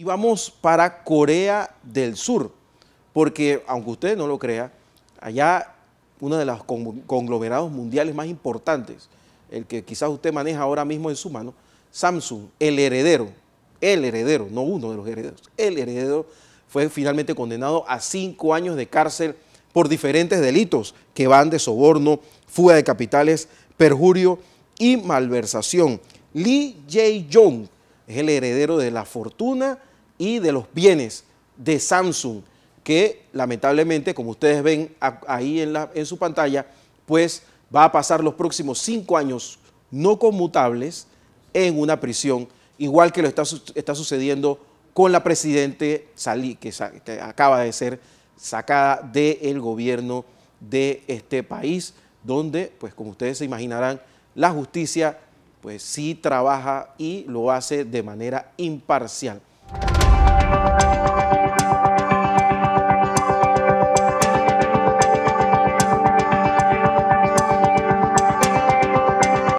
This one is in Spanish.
Y vamos para Corea del Sur, porque aunque usted no lo crea, allá uno de los conglomerados mundiales más importantes, el que quizás usted maneja ahora mismo en su mano, Samsung, el heredero, el heredero, no uno de los herederos, el heredero fue finalmente condenado a cinco años de cárcel por diferentes delitos que van de soborno, fuga de capitales, perjurio y malversación. Lee Jae-jong es el heredero de la fortuna y de los bienes de Samsung, que lamentablemente, como ustedes ven ahí en, su pantalla, pues va a pasar los próximos cinco años no conmutables en una prisión, igual que lo está, sucediendo con la presidente Salí, que, que acaba de ser sacada del gobierno de este país, donde, pues como ustedes se imaginarán, la justicia pues sí trabaja y lo hace de manera imparcial.